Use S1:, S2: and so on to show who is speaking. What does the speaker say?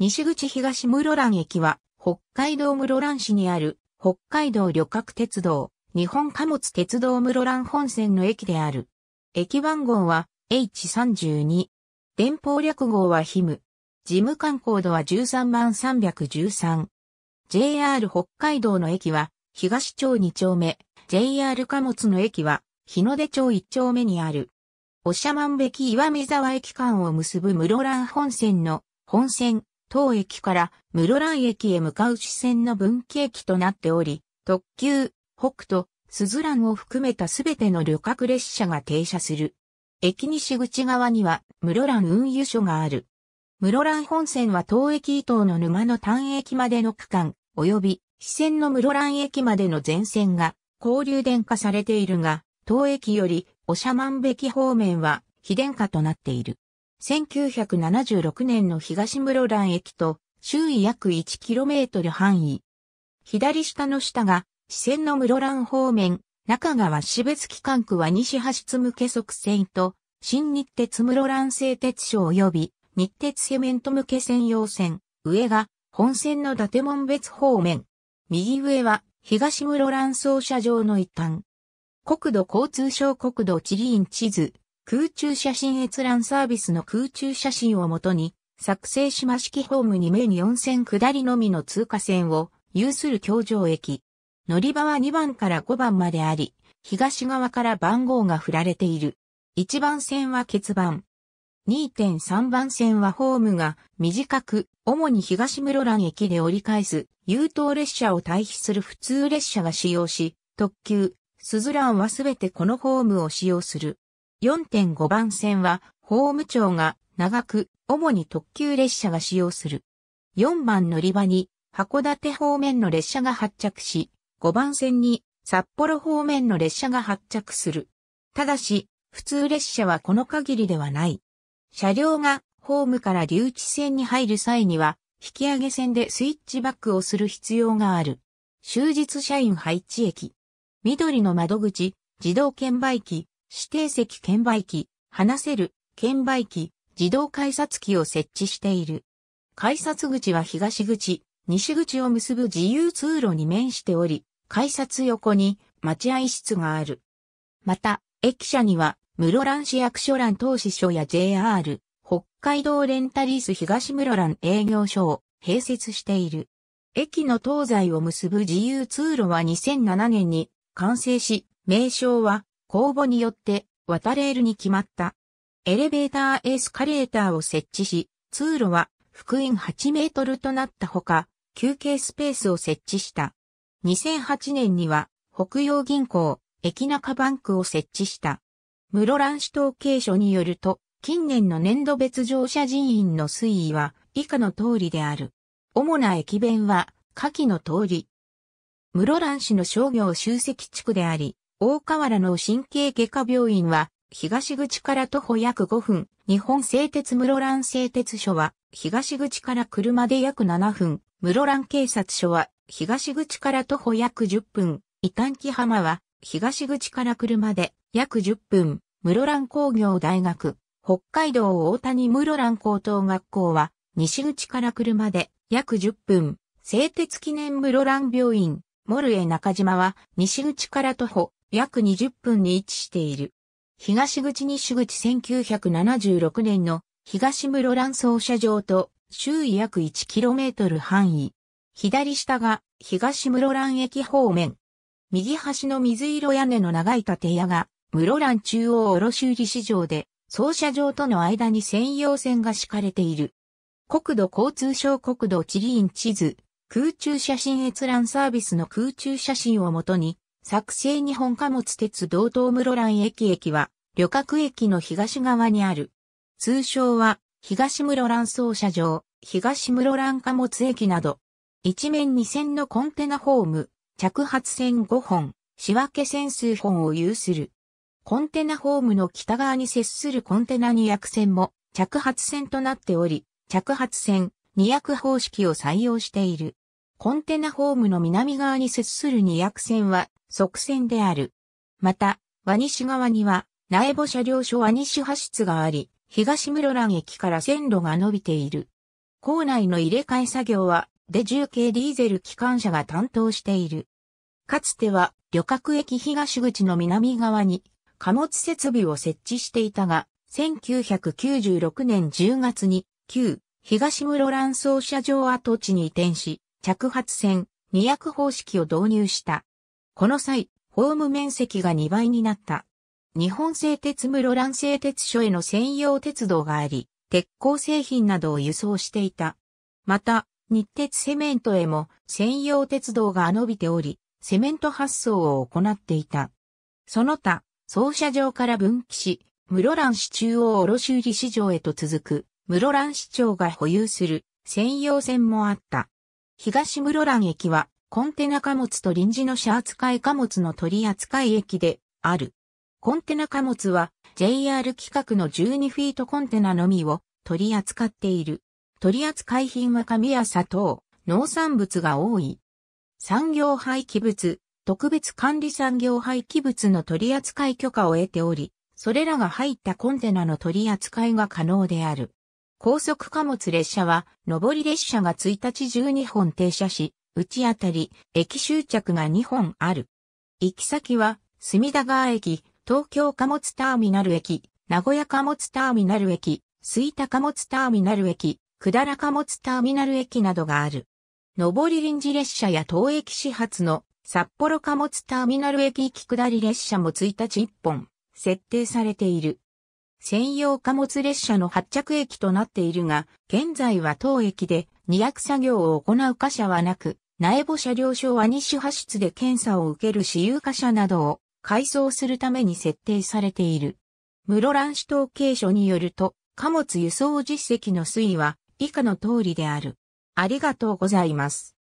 S1: 西口東室蘭駅は、北海道室蘭市にある、北海道旅客鉄道、日本貨物鉄道室蘭本線の駅である。駅番号は H32。電報略号は HIM。事務官コードは13万313。JR 北海道の駅は、東町2丁目。JR 貨物の駅は、日の出町1丁目にある。おしゃまんべき岩見沢駅間を結ぶ室蘭本線の本線当駅から室蘭駅へ向かう支線の分岐駅となっており、特急、北斗、鈴蘭を含めたすべての旅客列車が停車する。駅西口側には室蘭運輸所がある。室蘭本線は当駅伊東の沼の単駅までの区間、及び支線の室蘭駅までの全線が交流電化されているが、当駅より長万べき方面は非電化となっている。1976年の東室蘭駅と周囲約 1km 範囲。左下の下が、支線の室蘭方面、中川市別機関区は西橋津向け側線と、新日鉄室蘭製鉄所及び、日鉄セメント向け専用線、上が、本線の伊達門別方面。右上は、東室蘭総車場の一端。国土交通省国土地理院地図、空中写真閲覧サービスの空中写真をもとに、作成島式ホーム2名に4線下りのみの通過線を有する橋上駅。乗り場は2番から5番まであり、東側から番号が振られている。1番線は欠番。2.3番線はホームが短く、主に東室蘭駅で折り返す、優等列車を退避する普通列車が使用し、特急、スズランはすべてこのホームを使用する。4.5番線は、法務庁が長く、主に特急列車が使用する。4番乗り場に、函館方面の列車が発着し、5番線に札幌方面の列車が発着する。ただし、普通列車はこの限りではない。車両がホームから留置線に入る際には、引き上げ線でスイッチバックをする必要がある。終日社員配置駅。緑の窓口、自動券売機、指定席券売機、話せる、券売機、自動改札機を設置している。改札口は東口、西口を結ぶ自由通路に面しており、改札横に待合室がある。また、駅舎には、室蘭市役所蘭投資所や JR、北海道レンタリース東室蘭営業所を併設している。駅の東西を結ぶ自由通路は2007年に完成し、名称は公募によって渡レールに決まった。エレベーターエスカレーターを設置し、通路は福音8メートルとなったほか、休憩スペースを設置した。2008年には北洋銀行、駅中バンクを設置した。室蘭市統計所によると、近年の年度別乗車人員の推移は以下の通りである。主な駅弁は下記の通り。室蘭市の商業集積地区であり、大河原の神経外科病院は、東口から徒歩約5分、日本製鉄室蘭製鉄所は、東口から車で約7分、室蘭警察署は、東口から徒歩約10分、伊丹木浜は、東口から車で約10分、室蘭工業大学、北海道大谷室蘭高等学校は、西口から車で約10分、製鉄記念室蘭病院、モルエ中島は、西口から徒歩約20分に位置している。東口西口1976年の東室蘭奏車場と周囲約 1km 範囲。左下が東室蘭駅方面。右端の水色屋根の長い建屋が室蘭中央卸売市場で奏車場との間に専用線が敷かれている。国土交通省国土地理院地図、空中写真閲覧サービスの空中写真をもとに、作成日本貨物鉄道東室蘭駅駅は、旅客駅の東側にある。通称は、東室蘭操車場、東室蘭貨物駅など。一面二線のコンテナホーム、着発線5本、仕分け線数本を有する。コンテナホームの北側に接するコンテナ2役線も、着発線となっており、着発線、2役方式を採用している。コンテナホームの南側に接する2役線は、側線である。また、和西側には、苗穂車両所和西派出があり、東室蘭駅から線路が伸びている。構内の入れ替え作業は、で重系ディーゼル機関車が担当している。かつては、旅客駅東口の南側に、貨物設備を設置していたが、1996年10月に、旧、東室蘭総車場跡地に移転し、着発線、200方式を導入した。この際、ホーム面積が2倍になった。日本製鉄室蘭製鉄所への専用鉄道があり、鉄鋼製品などを輸送していた。また、日鉄セメントへも専用鉄道が伸びており、セメント発送を行っていた。その他、操車場から分岐し、室蘭市中央卸売市場へと続く、室蘭市長が保有する専用線もあった。東室蘭駅はコンテナ貨物と臨時の車扱い貨物の取扱駅である。コンテナ貨物は JR 規格の12フィートコンテナのみを取り扱っている。取扱品は紙や砂糖、農産物が多い。産業廃棄物、特別管理産業廃棄物の取扱い許可を得ており、それらが入ったコンテナの取り扱いが可能である。高速貨物列車は、上り列車が1日12本停車し、内あたり、駅終着が2本ある。行き先は、隅田川駅、東京貨物ターミナル駅、名古屋貨物ターミナル駅、水田貨物ターミナル駅、下ら貨物ターミナル駅などがある。上り臨時列車や東駅始発の札幌貨物ターミナル駅行き下り列車も1日1本、設定されている。専用貨物列車の発着駅となっているが、現在は当駅で2役作業を行う貨車はなく、苗穂車両所は2種派出で検査を受ける私有貨車などを改装するために設定されている。室蘭市統計所によると、貨物輸送実績の推移は以下の通りである。ありがとうございます。